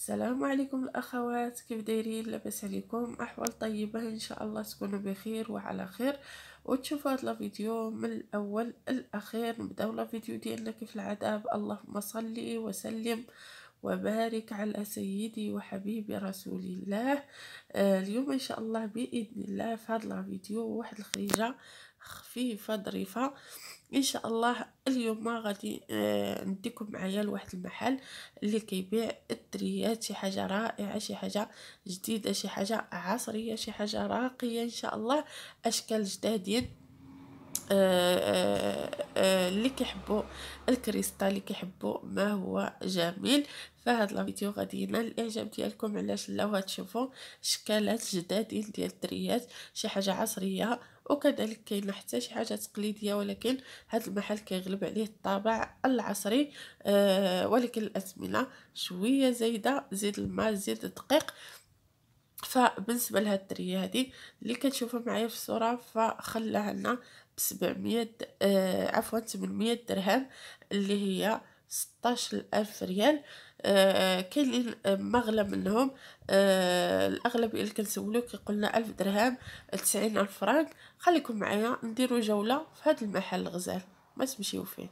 السلام عليكم الاخوات كيف دايرين لاباس عليكم احوال طيبه ان شاء الله تكونوا بخير وعلى خير وتشوفوا هذا الفيديو من الاول الاخير نبداو الفيديو ديالنا كيف العذاب اللهم صل وسلم وبارك على سيدي وحبيبي رسول الله آه اليوم ان شاء الله باذن الله في هذا الفيديو واحد الخريجه خفيفة ظريفة ان شاء الله اليوم غادي آه، نديكم معايا لواحد المحل اللي كيبيع الدريات شي حاجه رائعه شي حاجه جديده شي حاجه عصريه شي حاجه راقيه ان شاء الله اشكال جدادين آه, آه،, آه، اللي كيحبوا الكريستال اللي كيحبوا ما هو جميل فهاد فيديو غادي ينال الاعجاب ديالكم علاش لا وغتشوفوا شكالات جدادين ديال الدريات شي حاجه عصريه وكذلك كاين حتى شي حاجه تقليديه ولكن هذا المحل كيغلب عليه الطابع العصري آه ولكن الاثمنه شويه زايده زيد الماء زيد الدقيق فبالنسبه لهاد الدريه هادي اللي كتشوفها معايا في الصوره فخلاها لنا ب 700 آه عفوا 800 درهم اللي هي 16000 ريال آه، كاينين مغلى منهم آه، الاغلبيه اللي كنسولو كيقولنا ألف درهم تسعين ألف فرانك خليكم معايا نديرو جوله في هذا المحل الغزال ما تمشيو فين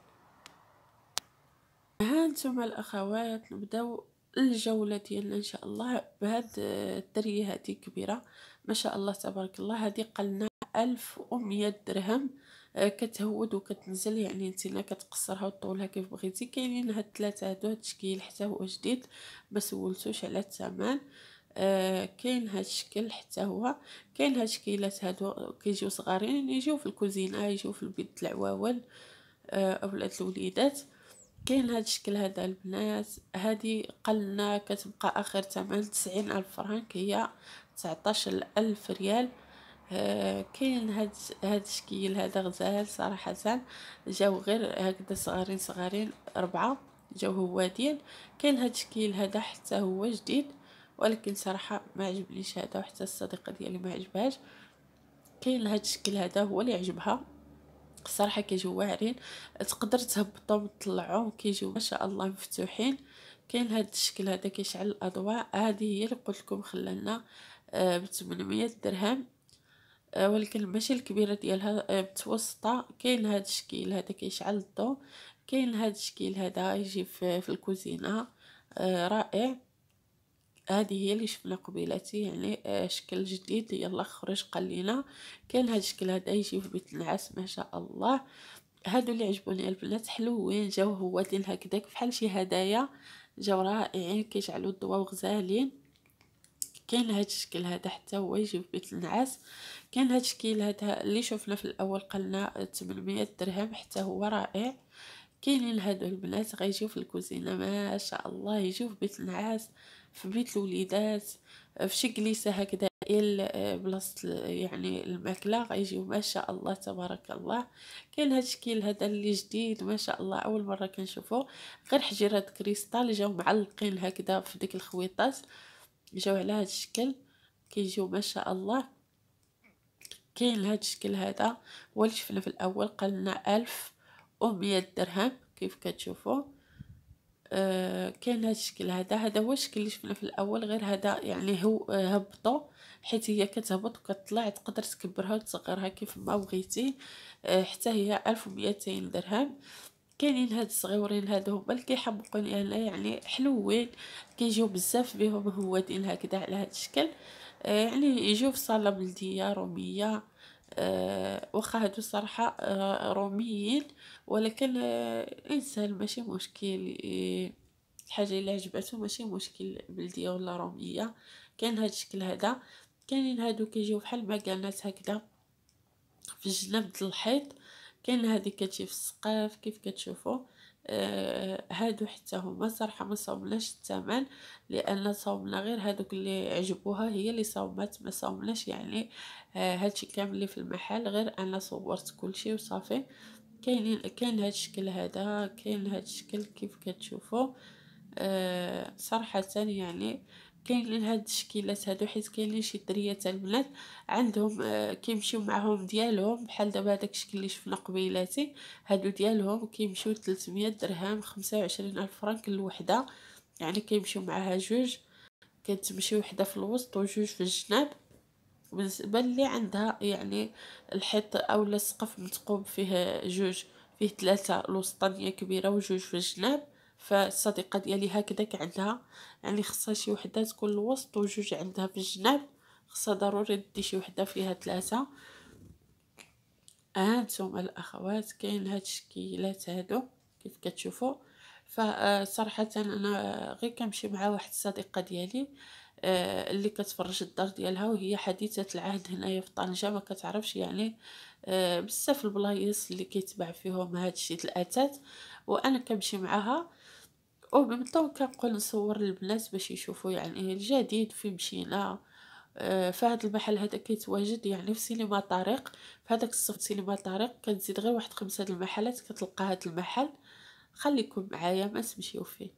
ها نتوما الاخوات نبداو الجوله ديالنا ان شاء الله بهاد آه، الدريه هذه كبيره ما شاء الله تبارك الله هذه قلنا ألف ومية درهم آه، كتهود وكتنزل يعني نتينا كتقصرها وتطولها كيف بغيتي كاينين هاد الثلاثه هادو هاد الشكل حتى هو جديد ما سولتوش على الثمن آه كاين هاد الشكل حتى هو كاين هاد الشكيلات هادو كيجيو صغارين يعني يجيو في الكوزينه يجيو في البيت العواول آه اولاد الوليدات كاين هاد الشكل هذا البنات هادي قلنا كتبقى اخر ثمن تسعين الف فرانك هي 19 الف ريال آه، كاين هاد هاد الشكيل هذا غزال صراحه جاو غير هكذا صغارين صغارين ربعه جاو هوادين كاين هاد الشكيل هذا حتى هو جديد ولكن صراحه ما عجبليش هذا وحتى الصديقه ديالي ما عجبهاش كاين هاد الشكل هذا هو اللي عجبها الصراحه كيجيو واعرين تقدر تهبطهم وتطلعهم كيجيو ما شاء الله مفتوحين كاين هاد الشكل هذا كيشعل الاضواء هذه هي اللي قلت لكم خلانا آه، ب 800 درهم آه، ولكن ماشي الكبيره ديالها آه، متوسطه كاين هاد الشكل هذا كيشعل الضو كاين هاد الشكل هذا يجي في, في الكوزينه آه، رائع هذه هي اللي شفنا قبيلتي يعني شكل جديد يلا خرج قلينا كاين هاد الشكل هذا يجي في بيت النعاس ما شاء الله هادو اللي عجبوني البنات حلوين جاو هوادين هكداك بحال شي هدايا جاو رائعين كيشعلوا الضواو غزالين كاين هاد الشكل هذا حتى هو يجي في بيت النعاس كاين هاد الشكل هذا اللي شفنا في الاول قلنا 800 درهم حتى هو رائع كاينين هادو البنات غيجيو في الكوزينه ما شاء الله يجيو في بيت النعاس في بيت الوليدات في شي كليسه هكذا آه، بلاصه يعني الماكله غيجيو ما شاء الله تبارك الله كاين هاد الشكل هذا اللي جديد ما شاء الله اول مره كنشوفو غير حجيرات كريستال جاو معلقين هكذا في ديك الخويطات جاو على هاد الشكل كيجيو ما شاء الله كاين لهاد الشكل هذا هو اللي شفنا في الاول قالنا ألف ومية درهم كيف كتشوفوا آه كاين هاد الشكل هذا هذا هو الشكل اللي شفنا في الاول غير هذا يعني هو آه، هبطو حيت هي كتهبط وكتطلع تقدر تكبرها وتصغرها كيف ما بغيتي آه حتى هي ألف وميتين درهم كاينين هاد الصغيورين هادو هما اللي كيحمقوا انا يعني حلوين كيجيو بزاف بهم ديال هكذا على هاد الشكل آه، يعني يجيو في صاله بلديه روميه آه واخا هادو الصراحه آه روميين ولكن آه انسان ماشي مشكل الحاجه اللي عجبته ماشي مشكل بلديه ولا روميه كاين هاد الشكل هذا كاينين هادو كيجيو بحال ما قالنا هكذا في جنب الحيط كاين هذه كتجي في السقف كيف كتشوفوا آه هادو حتى هما صراحه ما صاوبناش الثمن لان صاوبنا غير هادوك اللي عجبوها هي اللي صاوبات ما صاوبناش يعني آه هادشي كامل اللي في المحل غير انا صورت كلشي وصافي كاينين كاين هاد الشكل هذا كاين هاد الشكل كيف كتشوفوا آه صراحه يعني كاين هاد التشكيلات هادو حيت كاينين شي دريه تاع البنات عندهم آه كيمشيو معاهم ديالهم بحال دابا هذاك الشكل اللي شفنا قبيلاتي هادو ديالهم كيمشيو 300 درهم 25 الف فرانك الوحده يعني كيمشيو معاها جوج كتمشي وحده في الوسط وجوج في الجناب بالنسبه اللي عندها يعني الحيط او السقف متقوب فيه جوج فيه ثلاثه الوسطانيه كبيره وجوج في الجناب فالصديقه ديالي هكذاك عندها يعني خصها شي وحده تكون الوسط وجوج عندها في الجناب خصها ضروري دي شي وحده فيها ثلاثه هانتوما آه، الاخوات كاين هاد الشكيلات هادو كيف كتشوفوا فصراحه آه، انا غير كنمشي مع واحد الصديقه ديالي آه، اللي كتفرج الدار ديالها وهي حديثه العهد هنايا في طنجه ما كتعرفش يعني بزاف البلايص اللي كيتباع فيهم هادشي الاثاث وانا كنمشي معاها او من كنقول نصور البنات باش يشوفوا يعني الجديد فين مشينا آه، فهاد المحل هذا كيتواجد يعني في سينما طريق فهداك الصف سينما طريق كنزيد غير واحد خمسة د المحلات كتلقى هاد المحل خليكم معايا ما تمشيو فيه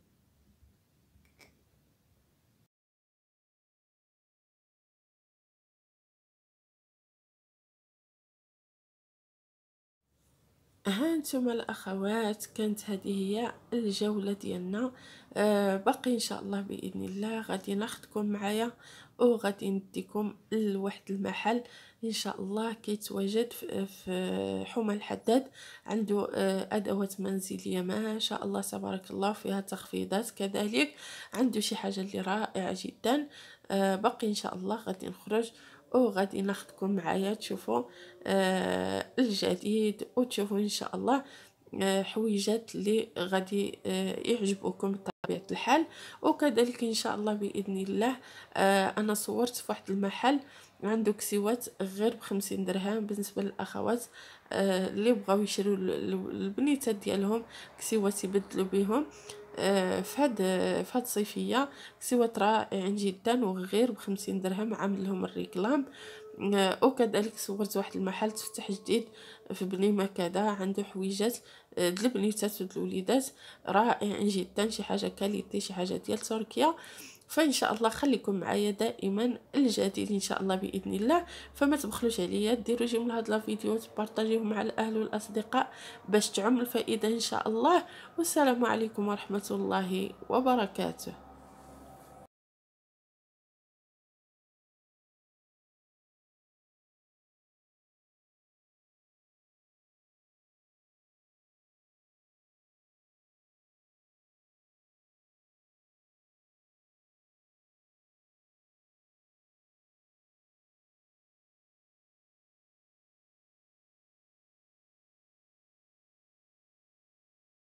هانتم الاخوات كانت هذه هي الجوله ديالنا آه باقي ان شاء الله باذن الله غادي ناخذكم معايا وغادي نديكم لواحد المحل ان شاء الله كيتواجد في حومه الحداد عنده آه، ادوات منزليه ما شاء الله تبارك الله فيها تخفيضات كذلك عنده شي حاجه اللي رائعه جدا آه باقي ان شاء الله غادي نخرج وغادي ناخدكم معايا تشوفوا آه الجديد وتشوفوا ان شاء الله آه حويجات اللي غادي آه يعجبوكم بطبيعه الحال وكذلك ان شاء الله باذن الله آه انا صورت في واحد المحل عنده كسيوات غير بخمسين درهم بالنسبه للاخوات آه بغاو يشريو البنيتات ديالهم كسيوات يبدلوا بهم آه، في هاد آه، في هاد الصيفيه سوات رائع جدا وغير بخمسين درهم عامل لهم الريكلام آه، وكذلك صورت واحد المحل تفتح جديد في بني مكدا عنده حويجات للبنيتات والوليدات رائع جدا شي حاجه كاليتي شي حاجه ديال تركيا فان شاء الله خليكم معايا دائما الجديد ان شاء الله باذن الله فما تبخلوش عليا ديروا جيم لهاد لا فيديو تبارطاجيوه مع الاهل والاصدقاء باش تعم الفائده ان شاء الله والسلام عليكم ورحمه الله وبركاته